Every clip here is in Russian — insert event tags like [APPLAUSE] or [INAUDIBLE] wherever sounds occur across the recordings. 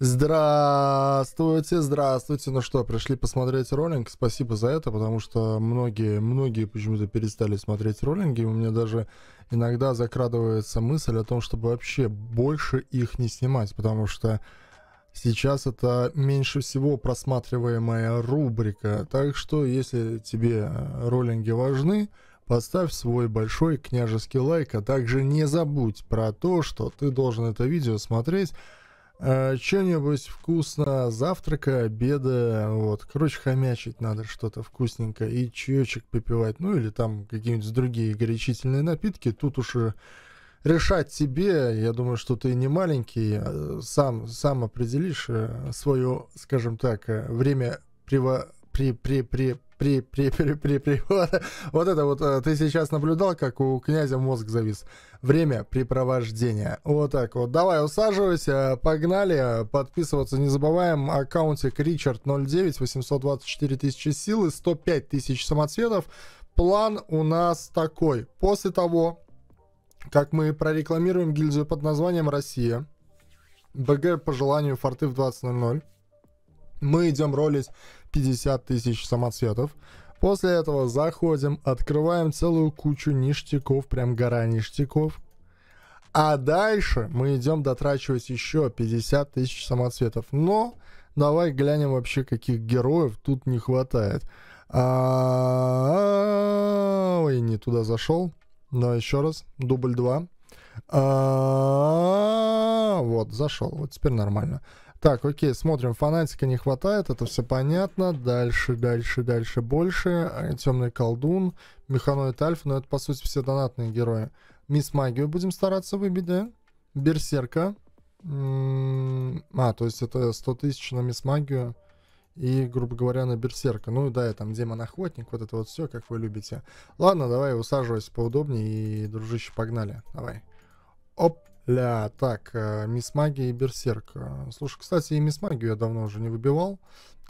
Здравствуйте, здравствуйте. Ну что, пришли посмотреть роллинг. Спасибо за это, потому что многие, многие почему-то перестали смотреть роллинги. У меня даже иногда закрадывается мысль о том, чтобы вообще больше их не снимать, потому что сейчас это меньше всего просматриваемая рубрика. Так что, если тебе э, роллинги важны, поставь свой большой княжеский лайк, а также не забудь про то, что ты должен это видео смотреть э, что-нибудь вкусно, завтрака, обеда, вот, короче, хомячить надо что-то вкусненькое и чаечек попивать, ну или там какие-нибудь другие горячительные напитки, тут уж решать тебе, я думаю, что ты не маленький, а сам, сам определишь э, свое, скажем так, э, время приво, при, при, при, при, при, при, при, при. [LAUGHS] Вот, вот это вот, э, ты сейчас наблюдал, как у князя мозг завис. Время препровождения. Вот так вот. Давай, усаживайся, погнали. Подписываться не забываем. Аккаунтик Ричард 09, 824 тысячи силы, 105 тысяч самоцветов. План у нас такой. После того, как мы прорекламируем гильдию под названием «Россия», БГ по желанию форты в 20.00, мы идем ролить 50 тысяч самоцветов. После этого заходим, открываем целую кучу ништяков, прям гора ништяков. А дальше мы идем дотрачивать еще 50 тысяч самоцветов. Но давай глянем вообще, каких героев тут не хватает. А, ой, не туда зашел. Но еще раз, дубль 2. А, вот, зашел. Вот теперь нормально. Так, окей, смотрим. Фанатика не хватает, это все понятно. Дальше, дальше, дальше, больше. Э, Темный колдун, механоид альф, но это, по сути, все донатные герои. Мисс Магию будем стараться выбить, да? Берсерка. А, то есть это 100 тысяч на Мисс Магию и, грубо говоря, на Берсерка. Ну да, и там демон-охотник, вот это вот все, как вы любите. Ладно, давай усаживайся поудобнее и, дружище, погнали. Давай. Оп. Ля, так, э, Мисс Магия и Берсерк. Э, слушай, кстати, и Мисс Магию я давно уже не выбивал.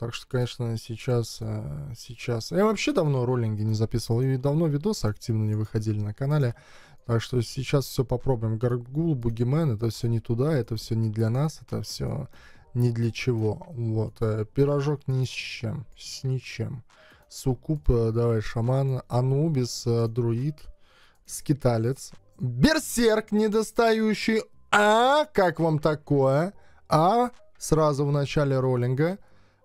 Так что, конечно, сейчас... Э, сейчас... Я вообще давно роллинги не записывал, и давно видосы активно не выходили на канале. Так что сейчас все попробуем. Гаргул, Бугимен, это все не туда, это все не для нас, это все ни для чего. Вот. Пирожок ни с чем. С ничем. Сукуп, давай, шаман. Анубис, друид. Скиталец, Берсерк недостающий. А, как вам такое? А, сразу в начале роллинга.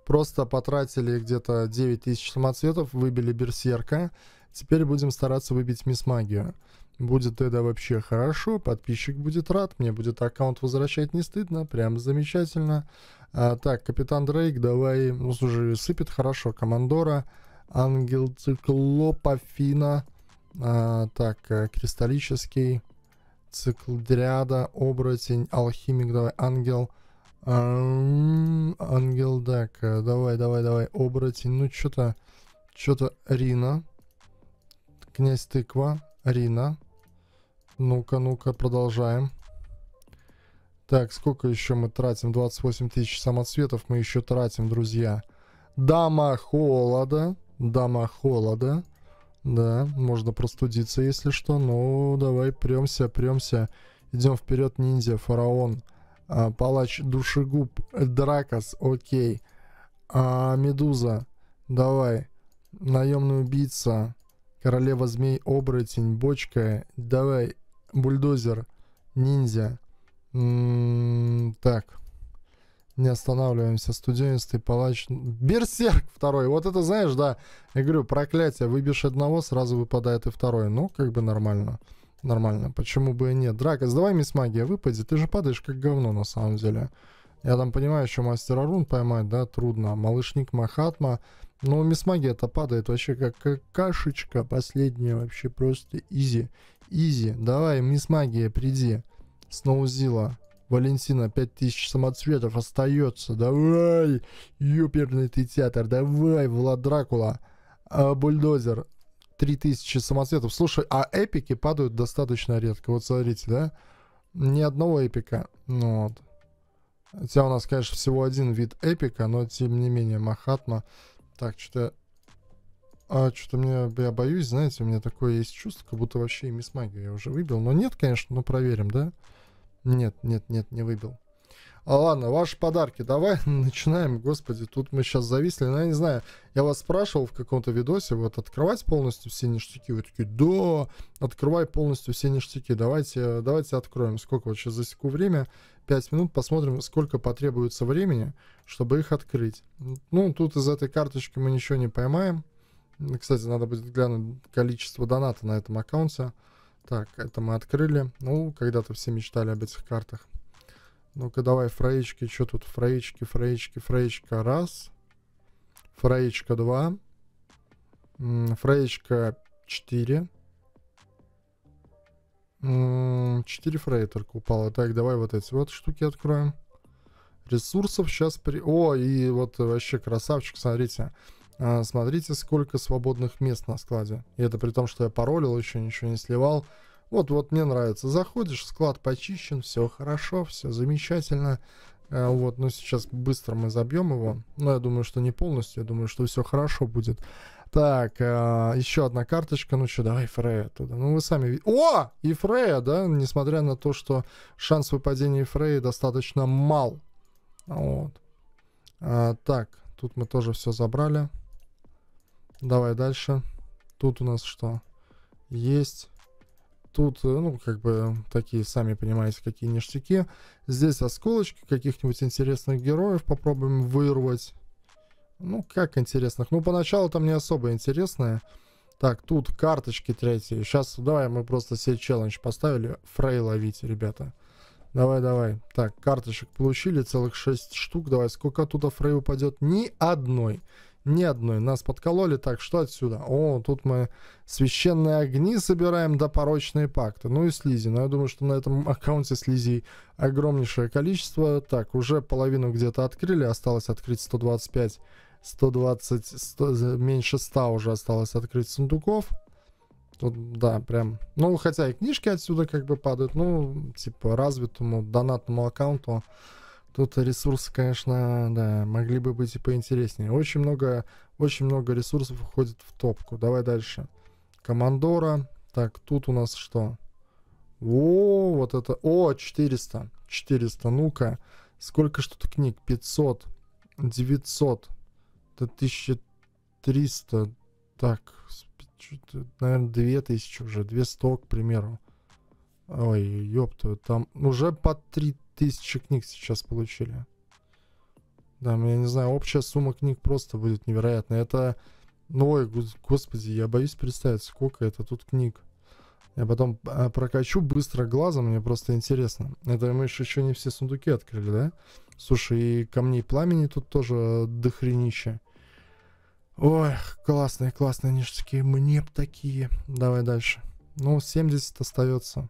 Просто потратили где-то 9000 самоцветов, выбили Берсерка. Теперь будем стараться выбить Мисс Магию. Будет это вообще хорошо, подписчик будет рад, мне будет аккаунт возвращать не стыдно, прям замечательно. А, так, Капитан Дрейк, давай, ну слушай, сыпет хорошо, Командора, Ангел Циклопа, Фина... А, так, э, кристаллический, цикл дриада, оборотень, алхимик, давай, ангел. А, ангел, так, э, давай, давай, давай, оборотень. Ну, что-то, что-то Рина. Князь тыква, Рина. Ну-ка, ну-ка, продолжаем. Так, сколько еще мы тратим? 28 тысяч самоцветов мы еще тратим, друзья. Дама холода. Дама холода. Да, можно простудиться, если что. Ну, давай, премся, премся. Идем вперед, ниндзя, фараон, а, палач, душегуб, дракос, окей. А, медуза, давай. Наемный убийца, королева змей, оборотень, бочка, давай. Бульдозер, ниндзя. М -м так не останавливаемся. Студенистый палач. Берсерк второй. Вот это, знаешь, да. Я говорю, проклятие. Выбьешь одного, сразу выпадает и второй. Ну, как бы нормально. Нормально. Почему бы и нет? Драка, сдавай мисс магия, выпади. Ты же падаешь как говно на самом деле. Я там понимаю, еще мастера рун поймать, да, трудно. Малышник Махатма. Но ну, мисс магия-то падает вообще как, как кашечка последняя. Вообще просто изи. Изи. Давай, мисс магия, приди. Сноузила. Валентина, 5000 самоцветов остается. Давай! Юперный ты театр, давай, Влад Дракула. А, бульдозер, 3000 самоцветов. Слушай, а эпики падают достаточно редко. Вот смотрите, да? Ни одного эпика. Ну, вот. Хотя у нас, конечно, всего один вид эпика, но тем не менее Махатма. Так, что-то... А, что-то мне, я боюсь, знаете, у меня такое есть чувство, как будто вообще и мисс магию я уже выбил. Но нет, конечно, но проверим, да? Да. Нет, нет, нет, не выбил. А ладно, ваши подарки. Давай [LAUGHS] начинаем. Господи, тут мы сейчас зависли. Ну, я не знаю. Я вас спрашивал в каком-то видосе, вот, открывать полностью все ништяки. Вы такие, да, открывай полностью все ништяки. Давайте, давайте откроем. Сколько вот сейчас засеку время? 5 минут. Посмотрим, сколько потребуется времени, чтобы их открыть. Ну, тут из этой карточки мы ничего не поймаем. Кстати, надо будет глянуть количество доната на этом аккаунте. Так, это мы открыли. Ну, когда-то все мечтали об этих картах. Ну-ка, давай, фраечки. Что тут? Фраечки, фраечки, фраечка. Раз. Фраечка два. Фраечка четыре. Четыре фрей только упало. Так, давай вот эти вот штуки откроем. Ресурсов сейчас при... О, и вот вообще красавчик, смотрите. Смотрите. А, смотрите, сколько свободных мест на складе. И это при том, что я паролил, еще ничего не сливал. Вот-вот мне нравится. Заходишь, склад почищен, все хорошо, все замечательно. А, вот, но ну, сейчас быстро мы забьем его. Но я думаю, что не полностью. Я думаю, что все хорошо будет. Так, а, еще одна карточка. Ну что, давай Фрея туда. Ну вы сами... О! И Фрея, да? Несмотря на то, что шанс выпадения Фреи достаточно мал. Вот. так, тут мы тоже все забрали. Давай дальше. Тут у нас что? Есть. Тут, э, ну, как бы, э, такие, сами понимаете, какие ништяки. Здесь осколочки каких-нибудь интересных героев попробуем вырвать. Ну, как интересных? Ну, поначалу там не особо интересные. Так, тут карточки третьи. Сейчас, давай, мы просто себе челлендж поставили. Фрей ловить, ребята. Давай, давай. Так, карточек получили, целых 6 штук. Давай, сколько оттуда фрей упадет? Ни одной. Ни одной. Нас подкололи, так что отсюда? О, тут мы священные огни собираем, да порочные пакты. Ну и слизи. Но ну, я думаю, что на этом [LAUGHS] аккаунте слизи огромнейшее количество. Так, уже половину где-то открыли. Осталось открыть 125. 120, 100, меньше 100 уже осталось открыть сундуков. Тут, да, прям. Ну, хотя и книжки отсюда как бы падают. Ну, типа, развитому донатному аккаунту Тут ресурсы, конечно, да, могли бы быть и поинтереснее. Очень много, очень много ресурсов уходит в топку. Давай дальше. Командора. Так, тут у нас что? О, вот это. О, 400. 400, ну-ка. Сколько что то книг? 500, 900, это 1300. Так, наверное, 2000 уже. 200, к примеру. Ой, ёпта, там уже по 3000 книг сейчас получили. Да, я не знаю, общая сумма книг просто будет невероятная. Это, ну ой, господи, я боюсь представить, сколько это тут книг. Я потом а, прокачу быстро глазом, мне просто интересно. Это мы еще не все сундуки открыли, да? Слушай, и камней пламени тут тоже дохренища. Ой, классные, классные ништяки. Мне б такие. Давай дальше. Ну, 70 остается.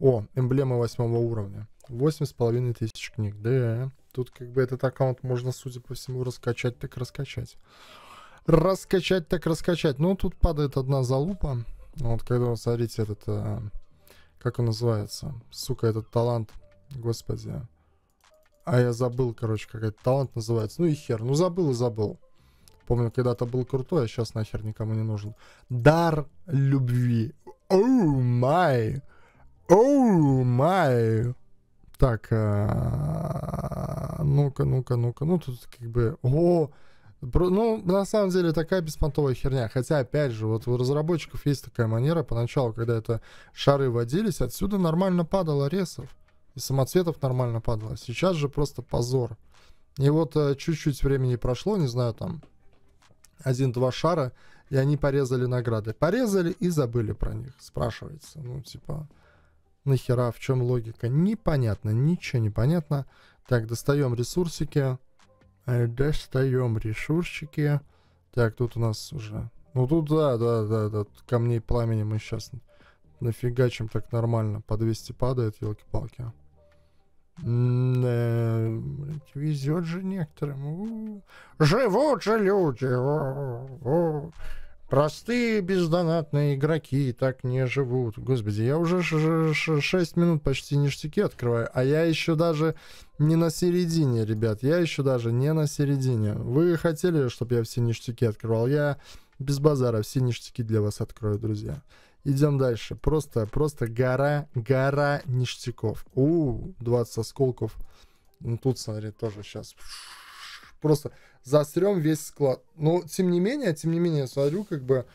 О, эмблема восьмого уровня. Восемь с половиной тысяч книг. Да, тут как бы этот аккаунт можно, судя по всему, раскачать так раскачать. Раскачать так раскачать. Ну, тут падает одна залупа. Вот когда, смотрите, этот... А, как он называется? Сука, этот талант. Господи. А я забыл, короче, как этот талант называется. Ну и хер. Ну забыл и забыл. Помню, когда-то был крутой, а сейчас нахер никому не нужен. Дар любви. Оу, oh май! Оу, oh май. Так, а... ну-ка, ну-ка, ну-ка. Ну, тут как бы... О, ну, на самом деле, такая беспонтовая херня. Хотя, опять же, вот у разработчиков есть такая манера. Поначалу, когда это шары водились, отсюда нормально падало ресов. И самоцветов нормально падало. Сейчас же просто позор. И вот э, чуть-чуть времени прошло, не знаю, там, один-два шара, и они порезали награды. Порезали и забыли про них, спрашивается. Ну, типа, Нахера, в чем логика? Непонятно, ничего не понятно. Так, достаем ресурсики. Э, достаем ресурсики. Так, тут у нас уже... Ну тут да, да, да, да. Камней пламени мы сейчас нафигачим так нормально. По 200 падает, елки-палки. Э, Везет же некоторым. Живут же люди. Простые бездонатные игроки так не живут. Господи, я уже 6 минут почти ништяки открываю, а я еще даже не на середине, ребят. Я еще даже не на середине. Вы хотели, чтобы я все ништяки открывал? Я без базара все ништяки для вас открою, друзья. Идем дальше. Просто, просто гора, гора ништяков. У, 20 осколков. Ну, тут, смотри, тоже сейчас. Просто застрем весь склад. Но, тем не менее, тем не менее, я смотрю, как бы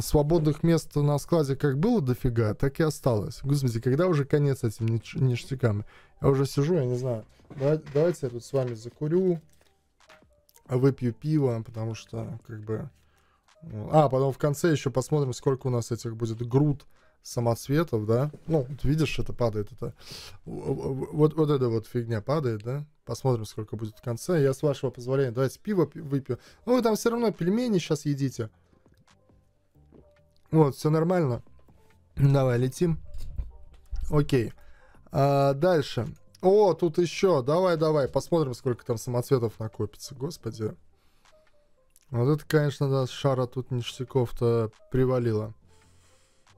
свободных мест на складе как было дофига, так и осталось. Господи, когда уже конец этим ниш ништякам? Я уже сижу, я не знаю. Давайте, давайте я тут с вами закурю, выпью пиво, потому что как бы... Ну, а, потом в конце еще посмотрим, сколько у нас этих будет груд самоцветов, да? Ну, вот видишь, это падает, это... Вот, вот эта вот фигня падает, да? Посмотрим, сколько будет в конце. Я, с вашего позволения, давайте пиво выпью. Ну, вы там все равно пельмени сейчас едите. Вот, все нормально. Давай, летим. Окей. А, дальше. О, тут еще. Давай, давай. Посмотрим, сколько там самоцветов накопится. Господи. Вот это, конечно, да, шара тут ништяков-то привалило.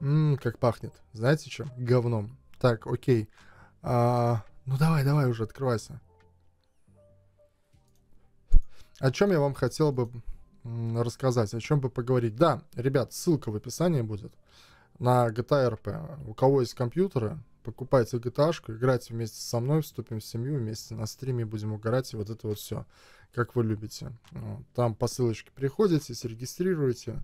Ммм, как пахнет. Знаете что? Говном. Так, окей. А, ну давай, давай уже, открывайся о чем я вам хотел бы рассказать, о чем бы поговорить. Да, ребят, ссылка в описании будет на GTA RP. У кого есть компьютеры, покупайте gta играйте вместе со мной, вступим в семью, вместе на стриме будем угорать и вот это вот все, как вы любите. Там по ссылочке приходите, регистрируйте.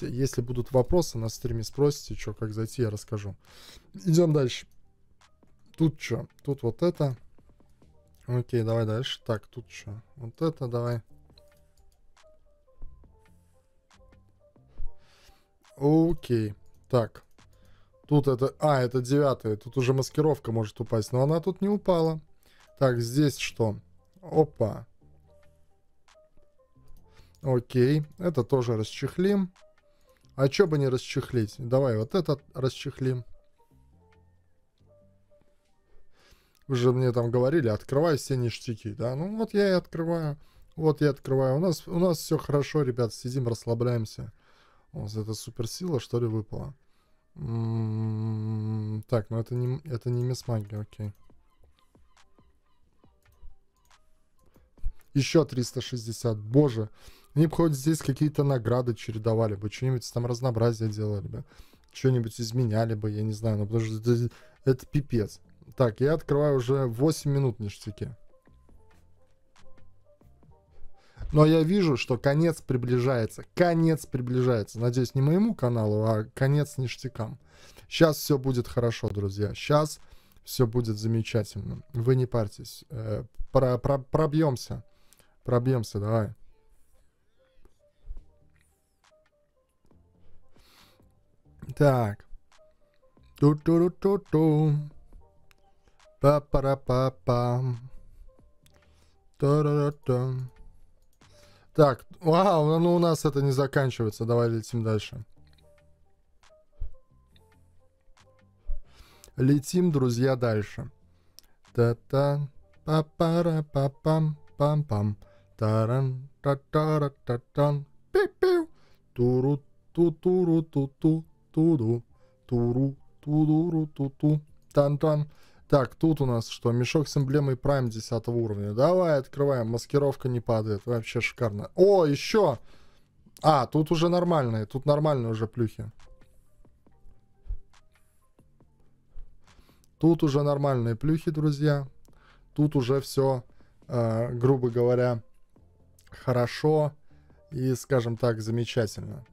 Если будут вопросы, на стриме спросите, что, как зайти, я расскажу. Идем дальше. Тут что? Тут вот это. Окей, давай дальше. Так, тут что? Вот это давай. Окей. Так. Тут это... А, это девятая. Тут уже маскировка может упасть. Но она тут не упала. Так, здесь что? Опа. Окей. Это тоже расчехлим. А чё бы не расчехлить? Давай вот этот расчехлим. Вы же мне там говорили, открывай все ништяки, да? Ну вот я и открываю. Вот я открываю. У нас, у нас все хорошо, ребят, сидим, расслабляемся. Вот это суперсила, что ли, выпала? так, ну это не, это не мисс магия, окей. Еще 360, боже. мне бы хоть здесь какие-то награды чередовали бы, что-нибудь там разнообразие делали бы, что-нибудь изменяли бы, я не знаю, но ну, потому что это, это пипец. Так, я открываю уже 8 минут ништяки. Но я вижу, что конец приближается. Конец приближается. Надеюсь, не моему каналу, а конец ништякам. Сейчас все будет хорошо, друзья. Сейчас все будет замечательно. Вы не парьтесь. Э, про про пробьемся. Пробьемся, давай. Так. Ту-ту-ту-ту-ту. Па-пара-па-пам. та ра ра Так, вау, ну у нас это не заканчивается. Давай летим дальше. Летим, друзья, дальше. Та-та. Па-пара-па-пам. Пам-пам. Таран. Та-та-ра-та-тан. Пи-пиу. Туру ту туру ту ту туру туру туру ту ту тан тан так, тут у нас что? Мешок с эмблемой Prime 10 уровня. Давай, открываем. Маскировка не падает. Вообще шикарно. О, еще! А, тут уже нормальные. Тут нормальные уже плюхи. Тут уже нормальные плюхи, друзья. Тут уже все, э, грубо говоря, хорошо и, скажем так, замечательно.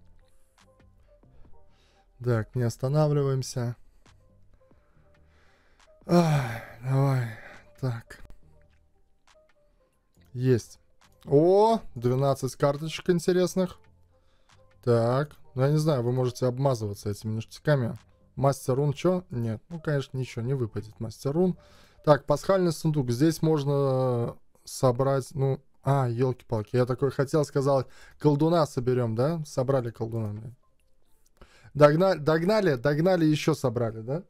Так, не останавливаемся. Ах, давай, так. Есть. О, 12 карточек интересных. Так, ну я не знаю, вы можете обмазываться этими ништяками. Мастер рун, что? Нет, ну конечно ничего не выпадет, мастер рун. Так, пасхальный сундук. Здесь можно собрать, ну... А, елки-палки. Я такой хотел сказать, колдуна соберем, да? Собрали колдуна, блин. Догнали, догнали, догнали, еще собрали, да?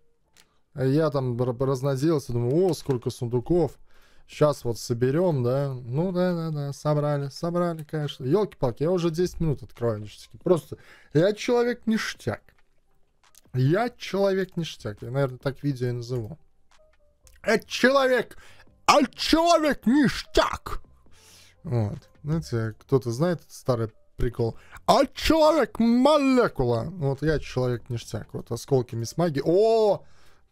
А я там разнаделся, думаю, о, сколько сундуков. Сейчас вот соберем, да. Ну да-да-да, собрали, собрали, конечно. Елки-палки, я уже 10 минут открываю ништяки. Просто я человек ништяк. Я человек ништяк. Я, наверное, так видео и назову. Это человек! А человек ништяк! Вот. Знаете, кто-то знает этот старый прикол. А человек молекула! Вот я человек ништяк. Вот осколки мисс маги. О! -о, -о!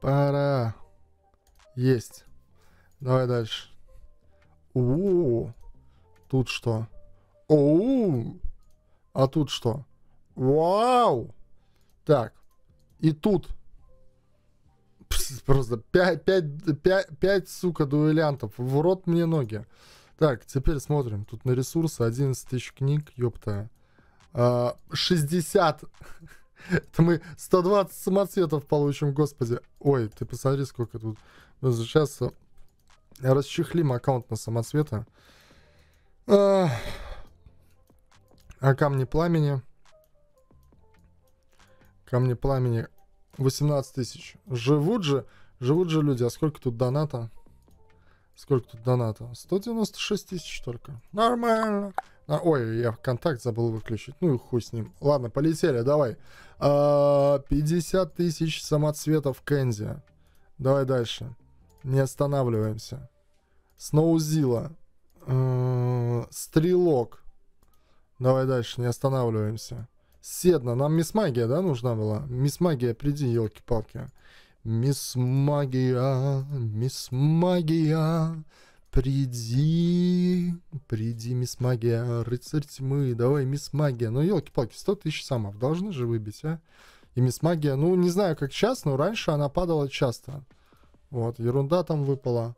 Пора. Есть. Давай дальше. У, -у, -у. Тут что? О, -у а тут что? Вау! Так. И тут. просто 5, 5, 5, 5, сука, дуэлянтов. В рот мне ноги. Так, теперь смотрим. Тут на ресурсы 11 тысяч книг, ёпта. 60 а, это мы 120 самоцветов получим, господи. Ой, ты посмотри, сколько тут. Сейчас э, расчехлим аккаунт на самоцвета. А, а камни пламени. Камни пламени 18 тысяч. Живут же, живут же люди. А сколько тут доната? Сколько тут доната? 196 тысяч только. Нормально. А, ой, я контакт забыл выключить. Ну и хуй с ним. Ладно, полетели, давай. А, 50 тысяч самоцветов Кэнди. Давай дальше. Не останавливаемся. Сноузила. А, стрелок. Давай дальше, не останавливаемся. Седна. Нам мисс магия, да, нужна была? Мисс магия, приди, елки-палки. Мисс магия, мисс магия приди, приди, мисс магия, рыцарь тьмы, давай, мисс магия. Ну, елки-палки, 100 тысяч самов должны же выбить, а? И мисс магия, ну, не знаю, как сейчас, но раньше она падала часто. Вот, ерунда там выпала.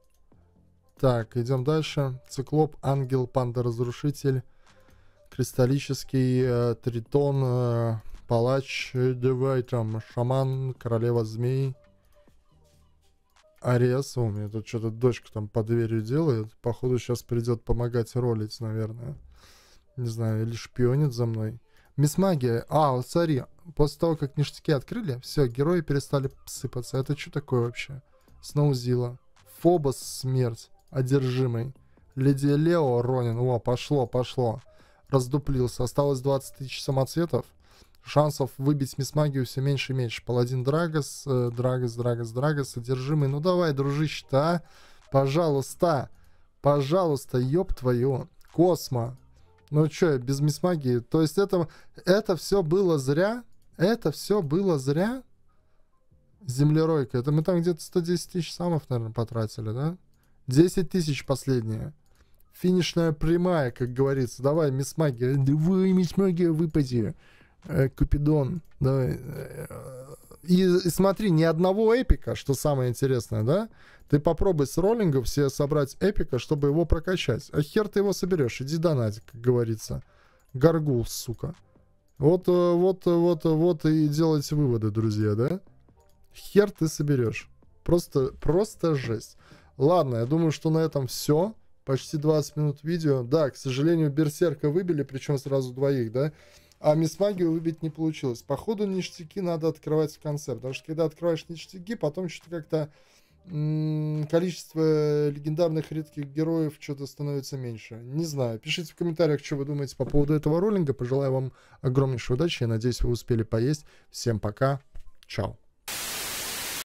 Так, идем дальше. Циклоп, ангел, панда-разрушитель, кристаллический, э, тритон, э, палач, э, давай там, шаман, королева змей. Ариаса, у меня тут что-то дочка там по дверью делает. Походу сейчас придет помогать ролить, наверное. Не знаю, или шпионит за мной. Мисс Магия. А, сори. После того, как ништяки открыли, все, герои перестали сыпаться. Это что такое вообще? Сноузила. Фобос смерть. Одержимый. Леди Лео Ронин. О, пошло, пошло. Раздуплился. Осталось 20 тысяч самоцветов шансов выбить мисс магию все меньше и меньше. Паладин Драгос, э, Драгос, Драгос, Драгос, содержимый. Ну давай, дружище-то, а? Пожалуйста, пожалуйста, ёб твою. Космо. Ну чё, без мисс магии? То есть это, это все было зря? Это все было зря? Землеройка. Это мы там где-то 110 тысяч самов, наверное, потратили, да? 10 тысяч последние. Финишная прямая, как говорится. Давай, мисс магия. Давай, мисс магия, выпади. Э, Купидон. Да. Э, и, и смотри, ни одного эпика, что самое интересное, да? Ты попробуй с роллинга все собрать эпика, чтобы его прокачать. А хер ты его соберешь? Иди донать, как говорится. Горгул, сука. Вот, э, вот, вот, вот и делайте выводы, друзья, да? Хер ты соберешь. Просто, просто жесть. Ладно, я думаю, что на этом все. Почти 20 минут видео. Да, к сожалению, Берсерка выбили, причем сразу двоих, да? А мисс магию выбить не получилось. Походу ништяки надо открывать в конце, потому что когда открываешь ништяки, потом что-то как-то количество легендарных редких героев что-то становится меньше. Не знаю. Пишите в комментариях, что вы думаете по поводу этого роллинга. Пожелаю вам огромнейшей удачи. Я надеюсь, вы успели поесть. Всем пока. Чао.